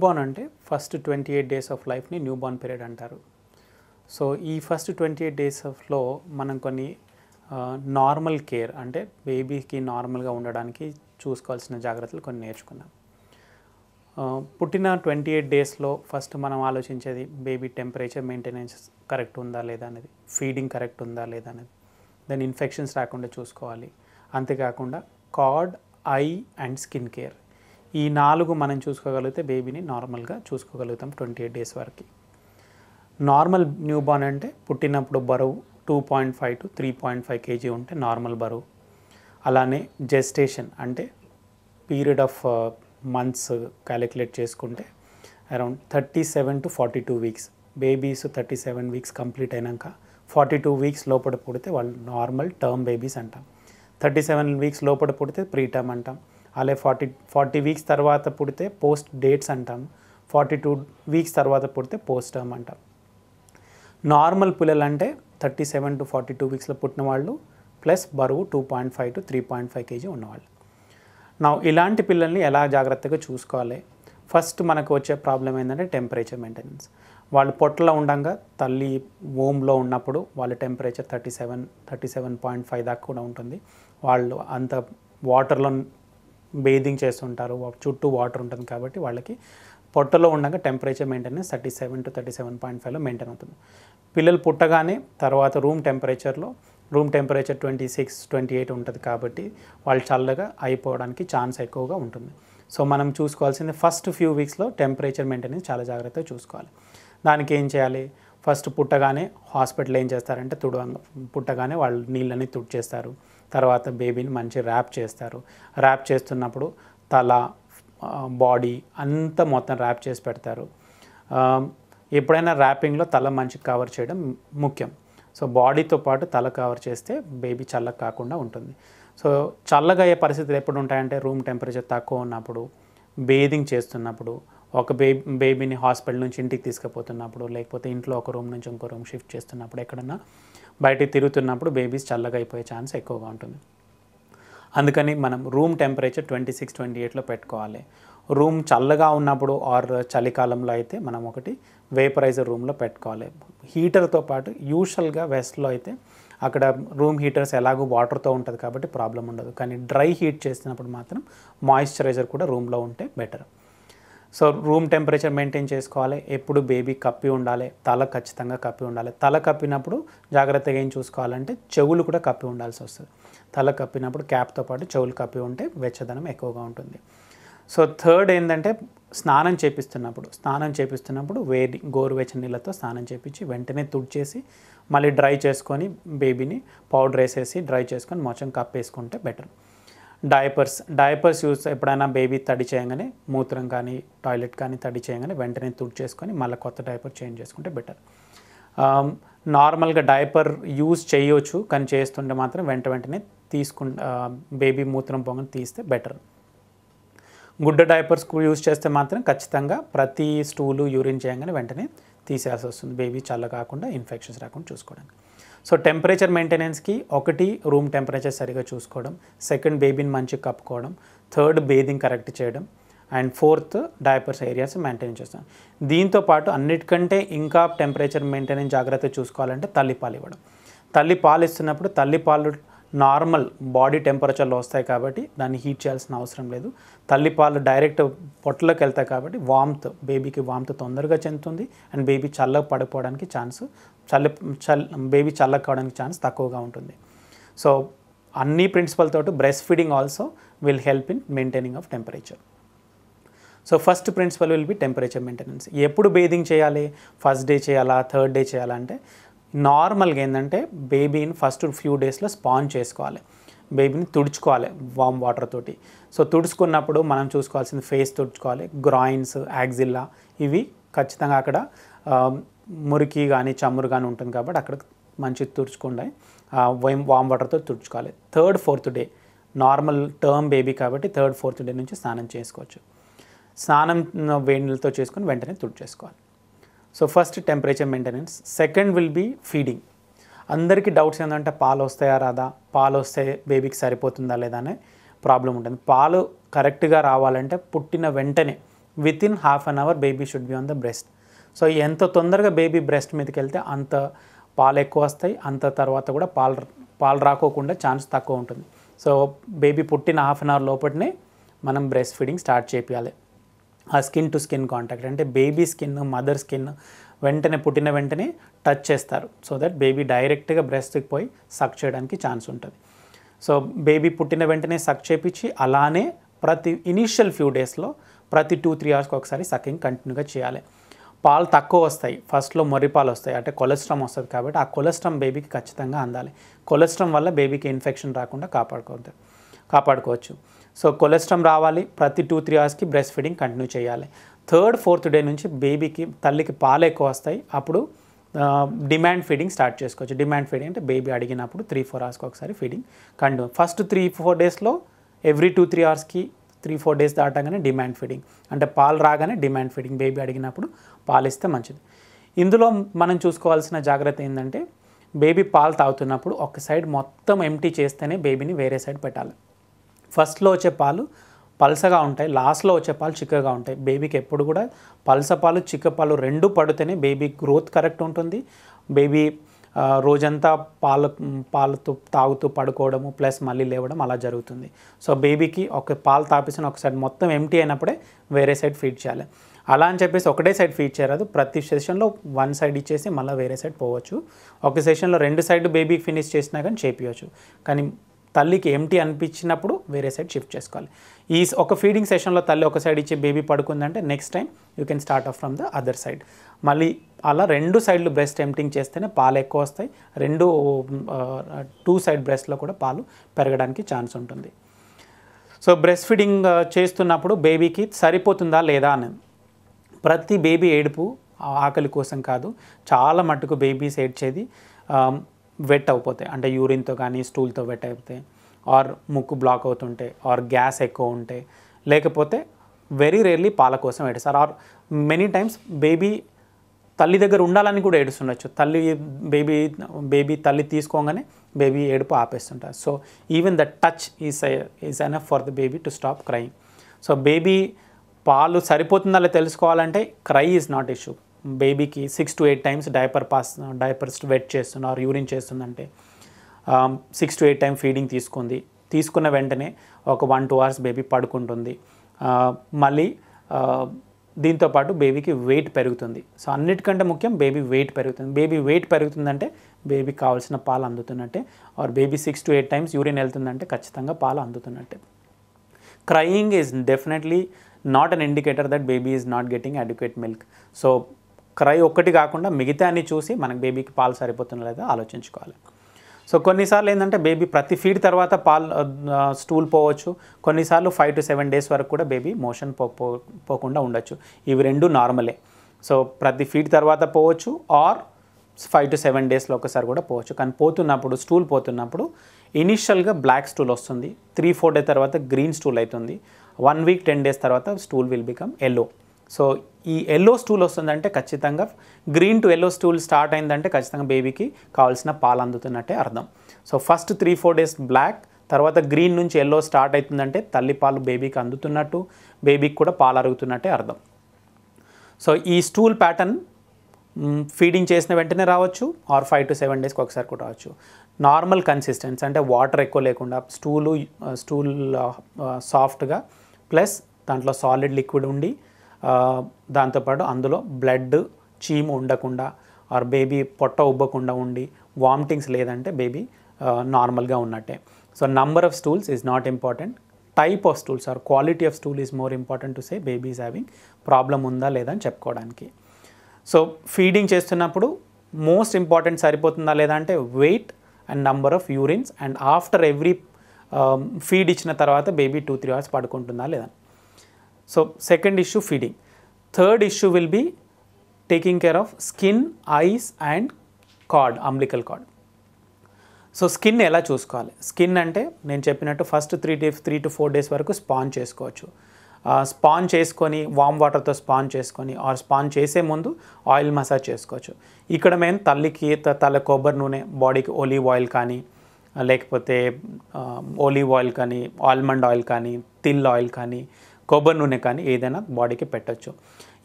newborn అంటే first twenty eight days of లైఫ్ని newborn period అంటారు సో ఈ ఫస్ట్ ట్వంటీ ఎయిట్ డేస్ ఆఫ్లో మనం కొన్ని నార్మల్ కేర్ అంటే బేబీకి నార్మల్గా ఉండడానికి చూసుకోవాల్సిన జాగ్రత్తలు కొన్ని నేర్చుకున్నాం పుట్టిన ట్వంటీ ఎయిట్ డేస్లో ఫస్ట్ మనం ఆలోచించేది బేబీ టెంపరేచర్ మెయింటెనెన్స్ కరెక్ట్ ఉందా లేదా అనేది ఫీడింగ్ కరెక్ట్ ఉందా లేదా అనేది దెన్ ఇన్ఫెక్షన్స్ రాకుండా చూసుకోవాలి అంతేకాకుండా cord eye and skin care ఈ నాలుగు మనం చూసుకోగలిగితే బేబీని నార్మల్గా చూసుకోగలుగుతాం ట్వంటీ ఎయిట్ డేస్ వరకు నార్మల్ న్యూ బార్న్ అంటే పుట్టినప్పుడు బరువు two point five to three point five KG ఉంటే నార్మల్ బరువు అలానే జెస్టేషన్ అంటే పీరియడ్ ఆఫ్ మంత్స్ క్యాలిక్యులేట్ చేసుకుంటే around thirty seven to forty two weeks babies thirty seven weeks complete అయినాక ఫార్టీ టూ వీక్స్ లోపల పుడితే వాళ్ళు నార్మల్ టర్మ్ బేబీస్ అంటాం థర్టీ సెవెన్ వీక్స్ లోపల పుడితే ప్రీ టర్మ్ అంటాం అలాగే ఫార్టీ ఫార్టీ వీక్స్ తర్వాత పుడితే పోస్ట్ డేట్స్ అంటాం ఫార్టీ టూ వీక్స్ తర్వాత పుడితే పోస్ట్ టర్మ్ అంటాం నార్మల్ పిల్లలు అంటే thirty seven to forty two వీక్స్లో పుట్టిన వాళ్ళు ప్లస్ బరువు two point five to three point five KG ఉన్నవాళ్ళు నా ఇలాంటి పిల్లల్ని ఎలా జాగ్రత్తగా చూసుకోవాలి ఫస్ట్ మనకు వచ్చే ప్రాబ్లం ఏంటంటే టెంపరేచర్ మెయింటెనెన్స్ వాళ్ళు పొట్టలో ఉండగా తల్లి ఓమ్లో ఉన్నప్పుడు వాళ్ళ temperature thirty seven thirty seven point five దాకా కూడా ఉంటుంది వాళ్ళు అంత వాటర్లో బేదింగ్ చేస్తుంటారు చుట్టూ వాటర్ ఉంటుంది కాబట్టి వాళ్ళకి పొట్టలో ఉండగా temperature maintenance thirty seven to thirty seven point ఫైవ్లో మెయింటైన్ అవుతుంది పిల్లలు పుట్టగానే తర్వాత రూమ్ టెంపరేచర్లో room temperature twenty six twenty eight ఉంటుంది కాబట్టి వాళ్ళు చల్లగా అయిపోవడానికి ఛాన్స్ ఎక్కువగా ఉంటుంది సో మనం చూసుకోవాల్సింది ఫస్ట్ ఫ్యూ వీక్స్లో టెంపరేచర్ మెయింటెనెన్స్ చాలా జాగ్రత్తగా చూసుకోవాలి దానికి ఏం చేయాలి ఫస్ట్ పుట్టగానే హాస్పిటల్ ఏం చేస్తారంటే తుడు పుట్టగానే వాళ్ళు నీళ్ళని తుడిచేస్తారు తర్వాత బేబీని మంచి ర్యాప్ చేస్తారు ర్యాప్ చేస్తున్నప్పుడు తల బాడీ అంతా మొత్తం ర్యాప్ చేసి పెడతారు ఎప్పుడైనా ర్యాపింగ్లో తల మంచి కవర్ చేయడం ముఖ్యం సో బాడీతో పాటు తల కవర్ చేస్తే బేబీ చల్లగా కాకుండా ఉంటుంది సో చల్లగా అయ్యే పరిస్థితులు ఎప్పుడు ఉంటాయంటే రూమ్ టెంపరేచర్ తక్కువ ఉన్నప్పుడు బేదింగ్ చేస్తున్నప్పుడు ఒక బేబీ బేబీని హాస్పిటల్ నుంచి ఇంటికి తీసుకుపోతున్నప్పుడు లేకపోతే ఇంట్లో ఒక రూమ్ నుంచి ఇంకో రూమ్ షిఫ్ట్ చేస్తున్నప్పుడు ఎక్కడన్నా బయటికి తిరుగుతున్నప్పుడు బేబీస్ చల్లగా అయిపోయే ఛాన్స్ ఎక్కువగా ఉంటుంది అందుకని మనం room temperature twenty six twenty ఎయిట్లో పెట్టుకోవాలి రూమ్ చల్లగా ఉన్నప్పుడు ఆర్ చలికాలంలో అయితే మనం ఒకటి వేపరైజర్ రూమ్లో పెట్టుకోవాలి హీటర్తో పాటు యూజువల్గా వెస్ట్లో అయితే అక్కడ రూమ్ హీటర్స్ ఎలాగో వాటర్తో ఉంటుంది కాబట్టి ప్రాబ్లం ఉండదు కానీ డ్రై హీట్ చేసినప్పుడు మాత్రం మాయిశ్చరైజర్ కూడా రూమ్లో ఉంటే better so room temperature maintain చేసుకోవాలి ఎప్పుడు బేబీ కప్పి ఉండాలి తల ఖచ్చితంగా కప్పి ఉండాలి తల కప్పినప్పుడు జాగ్రత్తగా ఏం చూసుకోవాలంటే చెవులు కూడా కప్పి ఉండాల్సి వస్తుంది తల కప్పినప్పుడు క్యాప్తో పాటు చెవులు కప్పి ఉంటే వెచ్చదనం ఎక్కువగా ఉంటుంది సో థర్డ్ ఏంటంటే స్నానం చేపిస్తున్నప్పుడు స్నానం చేపిస్తున్నప్పుడు వేడి గోరువెచ్చ నీళ్ళతో స్నానం చేపించి వెంటనే తుడిచేసి మళ్ళీ డ్రై చేసుకొని బేబీని పౌడర్ వేసేసి డ్రై చేసుకొని మొత్తం కప్పేసుకుంటే బెటర్ డైపర్స్ డైపర్స్ యూస్ ఎప్పుడైనా బేబీ తడి చేయగానే మూత్రం కానీ టాయిలెట్ కానీ తడి చేయగానే వెంటనే తుడి చేసుకొని మళ్ళీ కొత్త డైపర్ చేంజ్ చేసుకుంటే బెటర్ నార్మల్గా డైపర్ యూస్ చేయవచ్చు కానీ చేస్తుంటే మాత్రం వెంట వెంటనే తీసుకు బేబీ మూత్రం పొంగని తీస్తే బెటర్ గుడ్డ డైపర్స్ యూజ్ చేస్తే మాత్రం ఖచ్చితంగా ప్రతి స్టూలు యూరిన్ చేయగానే వెంటనే తీసేయాల్సి వస్తుంది బేబీ చల్ల కాకుండా ఇన్ఫెక్షన్స్ రాకుండా చూసుకోవడానికి సో టెంపరేచర్ మెయింటెనెన్స్కి ఒకటి రూమ్ టెంపరేచర్ సరిగా చూసుకోవడం సెకండ్ బేబీని మంచిగా కప్పుకోవడం థర్డ్ బేదింగ్ కరెక్ట్ చేయడం and fourth diapers areas maintain చేస్తాం దీంతోపాటు అన్నిటికంటే ఇంకా టెంపరేచర్ మెయింటెనెన్స్ జాగ్రత్త చూసుకోవాలంటే తల్లిపాలు ఇవ్వడం తల్లిపాలు ఇస్తున్నప్పుడు తల్లిపాలు నార్మల్ బాడీ టెంపరేచర్లో వస్తాయి కాబట్టి దాన్ని హీట్ చేయాల్సిన అవసరం లేదు తల్లిపాలు డైరెక్ట్ పొట్టలోకి వెళ్తాయి కాబట్టి వామ్త్ బేబీకి వామ్త్ తొందరగా చెందుతుంది అండ్ బేబీ చల్లగా పడిపోవడానికి ఛాన్స్ చల్ల చల్ బేబీ చల్లగా కావడానికి ఛాన్స్ తక్కువగా ఉంటుంది సో అన్ని ప్రిన్సిపల్ తోటి breast feeding also will help in maintaining of temperature so first principal will be temperature maintenance ఎప్పుడు బేదింగ్ చేయాలి ఫస్ట్ డే చేయాలా థర్డ్ డే చేయాలా అంటే నార్మల్గా ఏంటంటే బేబీని ఫస్ట్ ఫ్యూ డేస్లో స్పాన్ చేసుకోవాలి బేబీని తుడుచుకోవాలి వామ్ వాటర్ తోటి సో తుడుచుకున్నప్పుడు మనం చూసుకోవాల్సింది ఫేస్ తుడుచుకోవాలి గ్రాయిన్స్ యాక్జిల్లా ఇవి ఖచ్చితంగా అక్కడ um, మురికి కానీ చమురు కానీ ఉంటుంది కాబట్టి అక్కడ మంచి తుడుచుకుండా వైమ్ వామ్ వాటర్తో తుడుచుకోవాలి third fourth day normal term baby కాబట్టి థర్డ్ ఫోర్త్ డే నుంచి స్నానం చేసుకోవచ్చు స్నానం వేణులతో చేసుకొని వెంటనే తుడిచేసుకోవాలి so first temperature maintenance second will be feeding అందరికీ డౌట్స్ ఏంటంటే పాలు వస్తాయా రాదా పాలు వస్తే బేబీకి సరిపోతుందా లేదా అనే ప్రాబ్లం ఉంటుంది పాలు కరెక్ట్గా రావాలంటే పుట్టిన వెంటనే within half an hour baby should be on the breast so ఎంత తొందరగా బేబీ బ్రెస్ట్ మీదకి వెళ్తే అంత పాలు ఎక్కువ వస్తాయి అంత తర్వాత కూడా పాలు పాలు రాకోకుండా ఛాన్స్ తక్కువ ఉంటుంది సో బేబీ పుట్టిన హాఫ్ అన్ అవర్ లోపలనే మనం బ్రెస్ట్ ఫీడింగ్ స్టార్ట్ చేయాలి ఆ స్కిన్ టు స్కిన్ కాంటాక్ట్ అంటే బేబీ స్కిన్ మదర్ స్కిన్ వెంటనే పుట్టిన వెంటనే టచ్ చేస్తారు సో దట్ బేబీ డైరెక్ట్గా బ్రెస్ట్కి పోయి సక్ చేయడానికి ఛాన్స్ ఉంటుంది సో బేబీ పుట్టిన వెంటనే సక్ చేపించి అలానే ప్రతి ఇనీషియల్ ఫ్యూ డేస్లో ప్రతి టూ త్రీ అవర్స్కి ఒకసారి సకింగ్ కంటిన్యూగా చేయాలి పాలు తక్కువ వస్తాయి ఫస్ట్లో మొర్రి పాలు వస్తాయి అంటే కొలెస్ట్రామ్ వస్తుంది కాబట్టి ఆ కొలెస్ట్రామ్ బేబీకి ఖచ్చితంగా అందాలి కొలెస్ట్రామ్ వల్ల బేబీకి ఇన్ఫెక్షన్ రాకుండా కాపాడుకోవద్దు కాపాడుకోవచ్చు సో కొలెస్ట్రామ్ రావాలి ప్రతి టూ త్రీ అవర్స్కి బ్రెస్ట్ ఫీడింగ్ కంటిన్యూ చేయాలి థర్డ్ ఫోర్త్ డే నుంచి బేబీకి తల్లికి పాలు ఎక్కువ వస్తాయి అప్పుడు డిమాండ్ ఫీడింగ్ స్టార్ట్ చేసుకోవచ్చు డిమాండ్ ఫీడింగ్ అంటే బేబీ అడిగినప్పుడు త్రీ ఫోర్ అవర్స్కి ఒకసారి feeding continue first three four డేస్లో ఎవ్రీ టూ త్రీ అవర్స్కి త్రీ ఫోర్ డేస్ దాటగానే డిమాండ్ ఫీడింగ్ అంటే పాలు రాగానే డిమాండ్ ఫీడింగ్ బేబీ అడిగినప్పుడు పాలు ఇస్తే మంచిది ఇందులో మనం చూసుకోవాల్సిన జాగ్రత్త ఏంటంటే బేబీ పాలు తాగుతున్నప్పుడు ఒక సైడ్ మొత్తం ఎంటీ చేస్తేనే బేబీని వేరే సైడ్ పెట్టాలి ఫస్ట్లో వచ్చే పాలు పల్సగా ఉంటాయి లాస్ట్లో వచ్చే పాలు చిక్కగా ఉంటాయి బేబీకి ఎప్పుడు కూడా పల్స పాలు చిక్క పాలు రెండు పడితేనే బేబీ గ్రోత్ కరెక్ట్ ఉంటుంది బేబీ రోజంతా పాలు పాలతో తాగుతూ పడుకోవడము ప్లస్ మళ్ళీ లేవడం అలా జరుగుతుంది సో బేబీకి ఒక పాలు తాపేసిన ఒక సైడ్ మొత్తం ఎంటీ అయినప్పుడే వేరే సైడ్ ఫీడ్ చేయాలి అలా అని చెప్పేసి ఒకటే సైడ్ ఫీడ్ చేయరాదు ప్రతి సెషన్లో వన్ సైడ్ ఇచ్చేసి మళ్ళీ వేరే సైడ్ పోవచ్చు ఒక సెషన్లో రెండు సైడ్ బేబీకి ఫినిష్ చేసినా కానీ చేపించవచ్చు కానీ తల్లికి ఎంటీ అనిపించినప్పుడు వేరే సైడ్ షిఫ్ట్ చేసుకోవాలి ఈ ఒక ఫీడింగ్ సెషన్లో తల్లి ఒక సైడ్ ఇచ్చి బేబీ పడుకుందంటే next time you can start off from the other side మళ్ళీ అలా రెండు సైడ్లు బ్రెస్ట్ ఎంటింగ్ చేస్తేనే పాలు ఎక్కువ వస్తాయి రెండు టూ సైడ్ బ్రెస్ట్లో కూడా పాలు పెరగడానికి ఛాన్స్ ఉంటుంది సో బ్రెస్ట్ ఫీడింగ్ చేస్తున్నప్పుడు బేబీకి సరిపోతుందా లేదా అని ప్రతి బేబీ ఏడుపు ఆకలి కోసం కాదు చాలా మట్టుకు బేబీస్ ఏడ్చేది వెట్ అయిపోతాయి అంటే యూరిన్తో కానీ స్టూల్తో వెట్ అయిపోతాయి ఆర్ ముక్కు బ్లాక్ అవుతుంటే ఆర్ గ్యాస్ ఎక్కువ ఉంటే లేకపోతే వెరీ రేర్లీ పాల కోసం ఏడుస్తారు ఆర్ మెనీ టైమ్స్ బేబీ తల్లి దగ్గర ఉండాలని కూడా ఏడుస్తుండొచ్చు తల్లి బేబీ బేబీ తల్లి తీసుకోగానే బేబీ ఏడుపు ఆపేస్తుంటారు so even the touch is is enough for the baby to stop crying so baby పాలు సరిపోతుందా తెలుసుకోవాలంటే క్రై ఈజ్ నాట్ ఇష్యూ బేబీకి six to eight times diaper pass diapers wet చేస్తున్నారు ఆర్ యూరిన్ చేస్తుందంటే six to eight time feeding తీసుకుంది తీసుకున్న వెంటనే ఒక వన్ టూ అవర్స్ బేబీ పడుకుంటుంది మళ్ళీ దీంతోపాటు బేబీకి వెయిట్ పెరుగుతుంది సో అన్నిటికంటే ముఖ్యం బేబీ వెయిట్ పెరుగుతుంది బేబీ వెయిట్ పెరుగుతుందంటే బేబీ కావాల్సిన పాలు అందుతున్నట్టే or baby six to eight times urine వెళ్తుందంటే ఖచ్చితంగా పాలు అందుతున్నట్టే crying is definitely not an indicator that baby is not getting adequate milk so cry ఒక్కటి కాకుండా మిగతా అన్ని చూసి మనకు బేబీకి పాలు సరిపోతున్నా లేదా ఆలోచించుకోవాలి సో కొన్నిసార్లు ఏంటంటే బేబీ ప్రతి ఫీడ్ తర్వాత పాల్ స్టూల్ పోవచ్చు కొన్నిసార్లు ఫైవ్ టు సెవెన్ డేస్ వరకు కూడా బేబీ మోషన్ పో పోకుండా ఉండొచ్చు ఇవి రెండు నార్మలే సో ప్రతి ఫీడ్ తర్వాత పోవచ్చు ఆర్ ఫైవ్ టు సెవెన్ డేస్లో ఒకసారి కూడా పోవచ్చు కానీ పోతున్నప్పుడు స్టూల్ పోతున్నప్పుడు ఇనిషియల్గా బ్లాక్ స్టూల్ వస్తుంది త్రీ ఫోర్ డే తర్వాత గ్రీన్ స్టూల్ అవుతుంది వన్ వీక్ టెన్ డేస్ తర్వాత stool will become yellow so ఈ ఎల్లో స్టూల్ వస్తుందంటే ఖచ్చితంగా green to yellow stool start అయిందంటే ఖచ్చితంగా బేబీకి కావాల్సిన పాలు అందుతున్నట్టే అర్థం so first three four days black తర్వాత గ్రీన్ నుంచి ఎల్లో స్టార్ట్ అవుతుందంటే తల్లిపాలు బేబీకి అందుతున్నట్టు బేబీకి కూడా పాలు అరుగుతున్నట్టే అర్థం సో ఈ స్టూల్ ప్యాటర్న్ ఫీడింగ్ చేసిన వెంటనే రావచ్చు ఆర్ ఫైవ్ టు సెవెన్ డేస్కి ఒకసారి కూడా రావచ్చు నార్మల్ కన్సిస్టెన్స్ అంటే వాటర్ ఎక్కువ లేకుండా స్టూలు స్టూల్ సాఫ్ట్గా ప్లస్ దాంట్లో సాలిడ్ లిక్విడ్ ఉండి దాంతోపాటు అందులో బ్లడ్ చీమ్ ఉండకుండా ఆర్ బేబీ పొట్ట ఉబ్బకుండా ఉండి వామిటింగ్స్ లేదంటే బేబీ నార్మల్గా ఉన్నట్టే so number of stools is not important type of stools or quality of stool is more important to say babies having problem ఉందా లేదా అని చెప్పుకోవడానికి సో ఫీడింగ్ చేస్తున్నప్పుడు మోస్ట్ ఇంపార్టెంట్ సరిపోతుందా లేదా అంటే weight and number of urines and after every feed ఇచ్చిన తర్వాత బేబీ టూ త్రీ అవర్స్ పడుకుంటుందా లేదా so second issue feeding third issue will be taking care of skin eyes and Codd umbilical cord so skin ఎలా చూసుకోవాలి skin అంటే నేను చెప్పినట్టు first three days three to four days వరకు sponge చేసుకోవచ్చు sponge చేసుకొని వామ్ వాటర్తో స్పాన్ చేసుకొని ఆర్ స్పాన్ చేసే ముందు ఆయిల్ మసాజ్ చేసుకోవచ్చు ఇక్కడ మేము తల్లికి తల కొబ్బరి నూనె బాడీకి ఓలీవ్ ఆయిల్ కానీ లేకపోతే ఓలీవ్ ఆయిల్ కానీ ఆల్మండ్ ఆయిల్ కానీ తిల్ ఆయిల్ కానీ కొబ్బరి నూనె కానీ ఏదైనా బాడీకి పెట్టచ్చు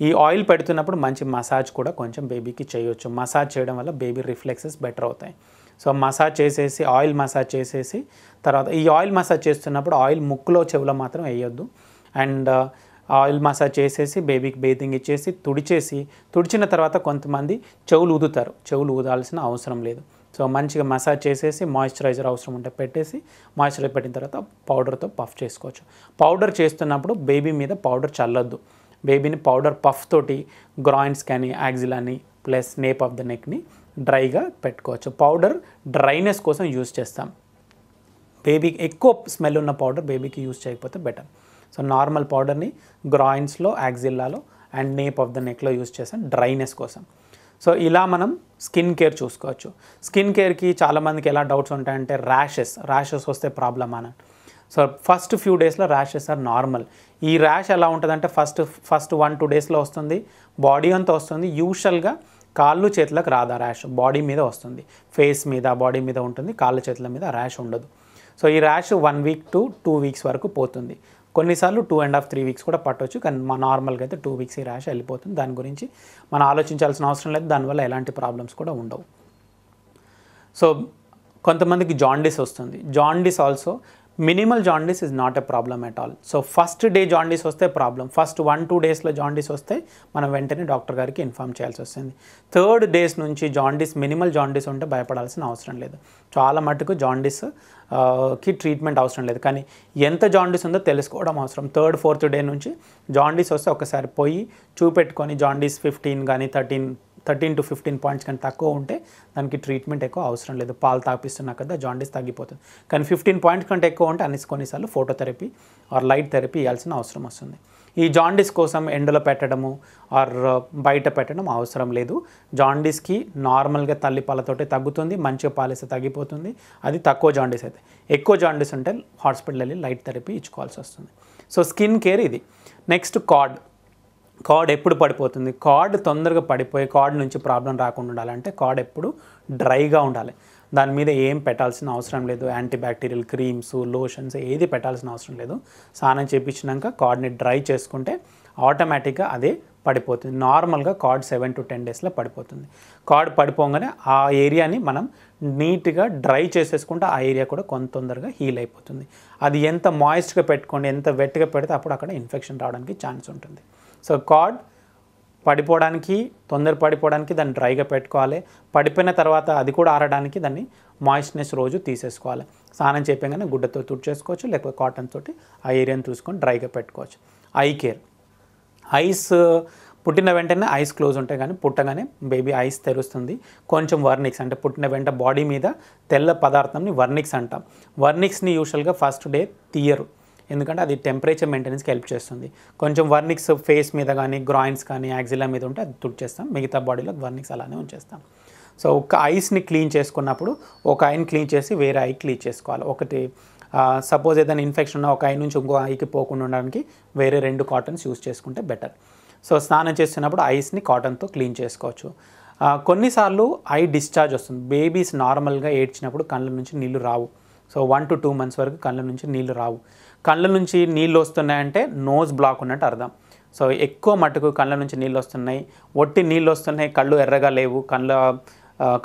ఈ ఆయిల్ పెడుతున్నప్పుడు మంచి మసాజ్ కూడా కొంచెం బేబీకి చేయొచ్చు మసాజ్ చేయడం వల్ల బేబీ రిఫ్లెక్సెస్ బెటర్ అవుతాయి సో మసాజ్ చేసేసి ఆయిల్ మసాజ్ చేసేసి తర్వాత ఈ ఆయిల్ మసాజ్ చేస్తున్నప్పుడు ఆయిల్ ముక్కులో చెవులో మాత్రం వేయొద్దు అండ్ ఆయిల్ మసాజ్ చేసేసి బేబీకి బేదింగ్ ఇచ్చేసి తుడిచేసి తుడిచిన తర్వాత కొంతమంది చెవులు ఊదుతారు చెవులు ఊదాల్సిన అవసరం లేదు సో మంచిగా మసాజ్ చేసేసి మాయిశ్చరైజర్ అవసరం ఉంటే పెట్టేసి మాయిశ్చరైజర్ పెట్టిన తర్వాత పౌడర్తో పఫ్ చేసుకోవచ్చు పౌడర్ చేస్తున్నప్పుడు బేబీ మీద పౌడర్ చల్లొద్దు బేబీని పౌడర్ పఫ్ తోటి గ్రాయిన్స్ కానీ యాక్సిల్ అని ప్లస్ నేప్ ఆఫ్ ద నెక్ని డ్రైగా పెట్టుకోవచ్చు పౌడర్ డ్రైనెస్ కోసం యూజ్ చేస్తాం బేబీకి ఎక్కువ స్మెల్ ఉన్న పౌడర్ బేబీకి యూజ్ చేయకపోతే బెటర్ సో నార్మల్ పౌడర్ని గ్రాయిన్స్లో యాక్జిల్లాలో అండ్ నేప్ ఆఫ్ ద నెక్లో యూజ్ చేస్తాం డ్రైనెస్ కోసం సో ఇలా మనం స్కిన్ కేర్ చూసుకోవచ్చు స్కిన్ కేర్కి చాలామందికి ఎలా డౌట్స్ ఉంటాయంటే ర్యాషెస్ ర్యాషెస్ వస్తే ప్రాబ్లమ్ అని సో ఫస్ట్ ఫ్యూ డేస్లో ర్యాషెస్ ఆర్ నార్మల్ ఈ ర్యాష్ ఎలా ఉంటుందంటే ఫస్ట్ ఫస్ట్ వన్ టూ డేస్లో వస్తుంది బాడీ అంతా వస్తుంది యూజువల్గా కాళ్ళు చేతులకు రాదా ర్యాష్ బాడీ మీద వస్తుంది ఫేస్ మీద బాడీ మీద ఉంటుంది కాళ్ళు చేతుల మీద ర్యాష్ ఉండదు సో ఈ rash one week to two weeks వరకు పోతుంది కొన్నిసార్లు two and half three weeks కూడా పట్టవచ్చు కానీ మా నార్మల్గా అయితే టూ వీక్స్ ఈ ర్యాష్ వెళ్ళిపోతుంది దాని గురించి మనం ఆలోచించాల్సిన అవసరం లేదు దానివల్ల ఎలాంటి ప్రాబ్లమ్స్ కూడా ఉండవు సో కొంతమందికి జాండీస్ వస్తుంది jaundice also minimal jaundice is not a problem at all so first day jaundice వస్తే ప్రాబ్లం ఫస్ట్ వన్ టూ డేస్లో జాండీస్ వస్తే మనం వెంటనే డాక్టర్ గారికి ఇన్ఫామ్ చేయాల్సి వస్తుంది థర్డ్ డేస్ నుంచి జాండీస్ మినిమల్ జాండీస్ ఉంటే భయపడాల్సిన అవసరం లేదు చాలా మటుకు జాండీస్ కి ట్రీట్మెంట్ అవసరం లేదు కానీ ఎంత జాండీస్ ఉందో తెలుసుకోవడం అవసరం థర్డ్ ఫోర్త్ డే నుంచి జాండీస్ వస్తే ఒకసారి పోయి చూపెట్టుకొని జాండీస్ ఫిఫ్టీన్ కానీ thirteen thirteen to fifteen points కానీ తక్కువ ఉంటే దానికి ట్రీట్మెంట్ ఎక్కువ అవసరం లేదు పాలు తాపిస్తున్నా కదా జాండీస్ తగ్గిపోతుంది కానీ ఫిఫ్టీన్ పాయింట్స్ కంటే ఎక్కువ ఉంటే అన్ని కొన్నిసార్లు ఫోటోథెరపీ ఆర్ లైట్ థెరపీ ఇవ్వాల్సిన అవసరం వస్తుంది ఈ జాండీస్ కోసం ఎండలో పెట్టడము ఆర్ uh, బయట పెట్టడం అవసరం లేదు జాండీస్కి నార్మల్గా తల్లి పాలతోటే తగ్గుతుంది మంచిగా పాలిస్తే తగ్గిపోతుంది అది తక్కువ జాండీస్ అయితే ఎక్కువ జాండీస్ ఉంటే హాస్పిటల్ వెళ్ళి లైట్ థెరపీ ఇచ్చుకోవాల్సి వస్తుంది సో స్కిన్ కేర్ ఇది నెక్స్ట్ కార్డ్ కార్డ్ ఎప్పుడు పడిపోతుంది కార్డ్ తొందరగా పడిపోయి కార్డ్ నుంచి ప్రాబ్లం రాకుండా ఉండాలంటే కార్డ్ ఎప్పుడు డ్రైగా ఉండాలి దాని మీద ఏం పెట్టాల్సిన అవసరం లేదు యాంటీబ్యాక్టీరియల్ క్రీమ్స్ లోషన్స్ ఏది పెట్టాల్సిన అవసరం లేదు స్నానం చేయించినాక కార్డ్ని డ్రై చేసుకుంటే ఆటోమేటిక్గా అదే పడిపోతుంది నార్మల్గా కార్డ్ సెవెన్ టు టెన్ డేస్లో పడిపోతుంది కార్డ్ పడిపోగానే ఆ ఏరియాని మనం నీట్గా డ్రై చేసేసుకుంటే ఆ ఏరియా కూడా కొంత తొందరగా హీల్ అయిపోతుంది అది ఎంత మాయిస్ట్గా పెట్టుకోండి ఎంత వెట్గా పెడితే అప్పుడు అక్కడ ఇన్ఫెక్షన్ రావడానికి ఛాన్స్ ఉంటుంది సో కార్డ్ పడిపోవడానికి తొందర పడిపోవడానికి దాన్ని డ్రైగా పెట్టుకోవాలి పడిపోయిన తర్వాత అది కూడా ఆరడానికి దాన్ని మాయిస్ట్నెస్ రోజు తీసేసుకోవాలి స్నానం చేయగానే గుడ్డతో తుడిచేసుకోవచ్చు లేకపోతే కాటన్ తోటి ఆ ఏరియాని చూసుకొని డ్రైగా పెట్టుకోవచ్చు ఐ కేర్ ఐస్ పుట్టిన వెంటనే ఐస్ క్లోజ్ ఉంటాయి కానీ పుట్టగానే బేబీ ఐస్ తెరుస్తుంది కొంచెం వర్నిక్స్ అంటే పుట్టిన వెంట బాడీ మీద తెల్ల పదార్థంని వర్నిక్స్ అంటాం వర్నిక్స్ని యూజువల్గా ఫస్ట్ డే తీయరు ఎందుకంటే అది టెంపరేచర్ మెయింటెనెన్స్కి హెల్ప్ చేస్తుంది కొంచెం వర్నిక్స్ ఫేస్ మీద కానీ గ్రాయిన్స్ కానీ యాక్సిలా మీద ఉంటే అది తుడిచేస్తాం మిగతా బాడీలో వర్నిక్స్ అలానే ఉంచేస్తాం సో ఒక ఐస్ని క్లీన్ చేసుకున్నప్పుడు ఒక ఐని క్లీన్ చేసి వేరే ఐ క్లీన్ చేసుకోవాలి ఒకటి సపోజ్ ఏదైనా ఇన్ఫెక్షన్ ఉన్నా ఒక ఐ నుంచి ఇంకో ఐకి పోకుండా ఉండడానికి వేరే రెండు కాటన్స్ యూస్ చేసుకుంటే బెటర్ సో స్నానం చేస్తున్నప్పుడు ఐస్ని కాటన్తో క్లీన్ చేసుకోవచ్చు కొన్నిసార్లు ఐ డిశ్చార్జ్ వస్తుంది బేబీస్ నార్మల్గా ఏడ్చినప్పుడు కళ్ళ నుంచి నీళ్లు రావు so one to two months వరకు కళ్ళ నుంచి నీళ్లు రావు కళ్ళ నుంచి నీళ్ళు వస్తున్నాయంటే నోజ్ బ్లాక్ ఉన్నట్టు అర్థం సో ఎక్కువ మటుకు కళ్ళ నుంచి నీళ్ళు వస్తున్నాయి ఒట్టి నీళ్ళు వస్తున్నాయి కళ్ళు ఎర్రగా లేవు కళ్ళ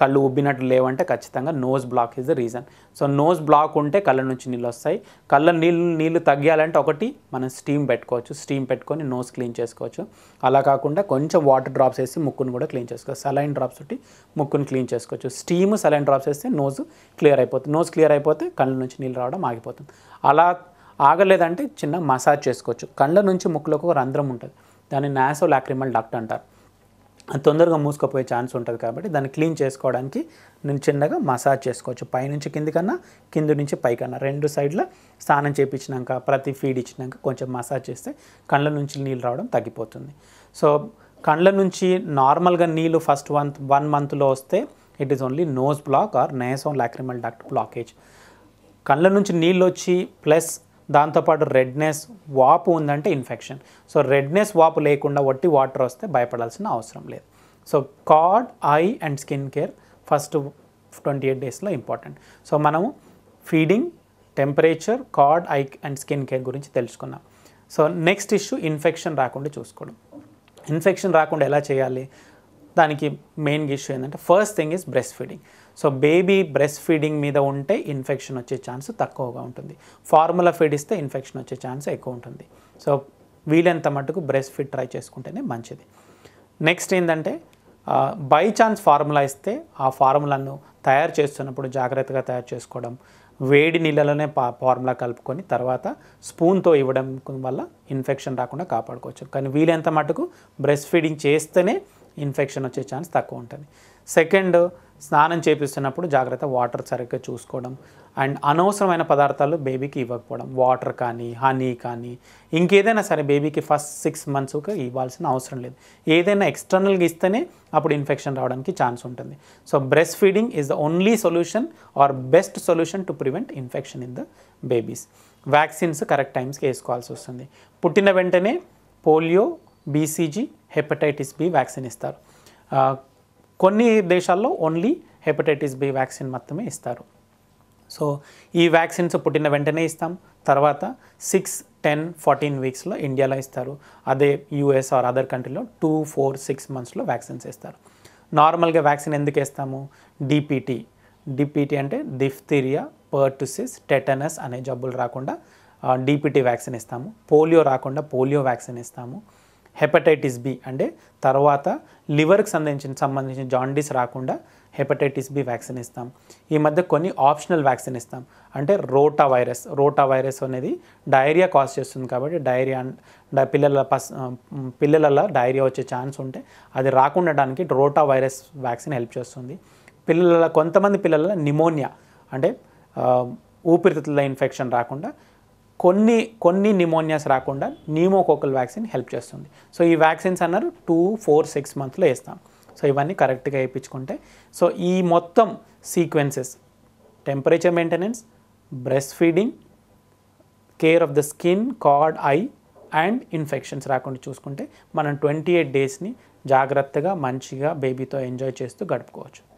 కళ్ళు ఉబ్బినట్లు లేవంటే ఖచ్చితంగా nose block is the reason so nose block ఉంటే కళ్ళ నుంచి నీళ్ళు వస్తాయి కళ్ళ నీళ్ళు నీళ్ళు తగ్గాలంటే ఒకటి మనం స్టీమ్ పెట్టుకోవచ్చు స్టీమ్ పెట్టుకొని నోస్ క్లీన్ చేసుకోవచ్చు అలా కాకుండా కొంచెం వాటర్ డ్రాప్స్ వేసి ముక్కును కూడా క్లీన్ చేసుకోవచ్చు సలైన్ డ్రాప్స్ ఒకటి ముక్కును క్లీన్ చేసుకోవచ్చు స్టీమ్ సలైన్ డ్రాప్స్ వేస్తే నోజ్ క్లియర్ అయిపోతుంది నోజ్ క్లియర్ అయిపోతే కళ్ళ నుంచి నీళ్ళు రావడం ఆగిపోతుంది అలా ఆగలేదంటే చిన్న మసాజ్ చేసుకోవచ్చు కళ్ళ నుంచి ముక్కులకు రంధ్రం ఉంటుంది దాన్ని నాసో లాక్రిమల్ డాక్టర్ అంటారు తొందరగా మూసుకుపోయే ఛాన్స్ ఉంటుంది కాబట్టి దాన్ని క్లీన్ చేసుకోవడానికి నేను చిన్నగా మసాజ్ చేసుకోవచ్చు పైనుంచి కిందికన్నా కింది నుంచి పైకన్నా రెండు సైడ్ల స్నానం చేయించినాక ప్రతి ఫీడ్ ఇచ్చినాక కొంచెం మసాజ్ చేస్తే కళ్ళ నుంచి నీళ్ళు రావడం తగ్గిపోతుంది సో కళ్ళ నుంచి నార్మల్గా నీళ్ళు ఫస్ట్ వన్ వన్ మంత్లో వస్తే it is only nose block or nasolacrimal duct blockage కళ్ళ నుంచి నీళ్ళు వచ్చి ప్లస్ దాంతోపాటు రెడ్నెస్ వాపు ఉందంటే ఇన్ఫెక్షన్ సో రెడ్నెస్ వాపు లేకుండా వట్టి వాటర్ వస్తే భయపడాల్సిన అవసరం లేదు so cord eye and skin care first twenty eight డేస్లో ఇంపార్టెంట్ సో మనము feeding temperature cord eye and skin care గురించి తెలుసుకున్నాం సో నెక్స్ట్ ఇష్యూ ఇన్ఫెక్షన్ రాకుండా చూసుకోవడం ఇన్ఫెక్షన్ రాకుండా ఎలా చేయాలి దానికి మెయిన్ ఇష్యూ ఏంటంటే first thing is breast feeding so baby breast feeding మీద ఉంటే ఇన్ఫెక్షన్ వచ్చే ఛాన్స్ తక్కువగా ఉంటుంది ఫార్ములా ఫీడ్ ఇస్తే ఇన్ఫెక్షన్ వచ్చే ఛాన్స్ ఎక్కువ ఉంటుంది సో వీలెంత మటుకు బ్రెస్ట్ ఫీడ్ ట్రై చేసుకుంటేనే మంచిది నెక్స్ట్ ఏంటంటే బై ఛాన్స్ ఫార్ములా ఇస్తే ఆ ఫార్ములాను తయారు చేస్తున్నప్పుడు జాగ్రత్తగా తయారు చేసుకోవడం వేడి నీళ్ళలోనే పా ఫార్ములా కలుపుకొని తర్వాత స్పూన్తో ఇవ్వడం వల్ల ఇన్ఫెక్షన్ రాకుండా కాపాడుకోవచ్చు కానీ వీలెంత మటుకు బ్రెస్ట్ ఫీడింగ్ చేస్తేనే ఇన్ఫెక్షన్ వచ్చే ఛాన్స్ తక్కువ ఉంటుంది సెకండ్ స్నానం చేపిస్తున్నప్పుడు జాగ్రత్త వాటర్ సరిగ్గా చూసుకోవడం అండ్ అనవసరమైన పదార్థాలు బేబీకి ఇవ్వకపోవడం వాటర్ కానీ హనీ కానీ ఇంకేదైనా సరే బేబీకి ఫస్ట్ సిక్స్ మంత్స్కి ఇవ్వాల్సిన అవసరం లేదు ఏదైనా ఎక్స్టర్నల్గా ఇస్తేనే అప్పుడు ఇన్ఫెక్షన్ రావడానికి ఛాన్స్ ఉంటుంది so breast feeding is the only solution or best solution to prevent infection in the babies vaccines correct టైమ్స్కి వేసుకోవాల్సి వస్తుంది పుట్టిన వెంటనే polio BCG hepatitis B vaccine ఇస్తారు కొన్ని దేశాల్లో ఓన్లీ హెపటైటిస్ బి వ్యాక్సిన్ మాత్రమే ఇస్తారు సో ఈ వ్యాక్సిన్స్ పుట్టిన వెంటనే ఇస్తాం తర్వాత సిక్స్ టెన్ ఫార్టీన్ వీక్స్లో ఇండియాలో ఇస్తారు అదే యూఎస్ ఆర్ అదర్ కంట్రీలో టూ ఫోర్ సిక్స్ మంత్స్లో వ్యాక్సిన్స్ ఇస్తారు నార్మల్గా వ్యాక్సిన్ ఎందుకు వేస్తాము డిపిటీ డిపిటీ అంటే డిఫ్తీరియా పర్టుసిస్ టెటనస్ అనే జబ్బులు రాకుండా డిపిటీ వ్యాక్సిన్ ఇస్తాము పోలియో రాకుండా పోలియో వ్యాక్సిన్ ఇస్తాము హెపటైటిస్ బి అంటే తర్వాత లివర్కి సంబంధించిన సంబంధించిన జాండీస్ రాకుండా హెపటైటిస్ బి వ్యాక్సిన్ ఇస్తాం ఈ మధ్య కొన్ని ఆప్షనల్ వ్యాక్సిన్ ఇస్తాం అంటే రోటా వైరస్ రోటా వైరస్ అనేది డైరియా కాజ్ చేస్తుంది కాబట్టి డైరియా పిల్లల పస్ పిల్లలలో డైరియా వచ్చే ఛాన్స్ ఉంటే అది రాకుండడానికి రోటా వైరస్ వ్యాక్సిన్ హెల్ప్ చేస్తుంది పిల్లల కొంతమంది పిల్లల నిమోనియా అంటే ఊపిరితిత్తుల ఇన్ఫెక్షన్ రాకుండా కొన్ని కొన్ని నిమోనియాస్ రాకుండా నీమోకోకల్ వ్యాక్సిన్ హెల్ప్ చేస్తుంది సో ఈ వ్యాక్సిన్స్ అన్నారు టూ ఫోర్ సిక్స్ మంత్స్లో వేస్తాం సో ఇవన్నీ కరెక్ట్గా వేయించుకుంటే సో ఈ మొత్తం sequences temperature maintenance breast feeding care of the skin cord eye and infections రాకుండా చూసుకుంటే మనం ట్వంటీ ఎయిట్ డేస్ని జాగ్రత్తగా మంచిగా బేబీతో ఎంజాయ్ చేస్తూ గడుపుకోవచ్చు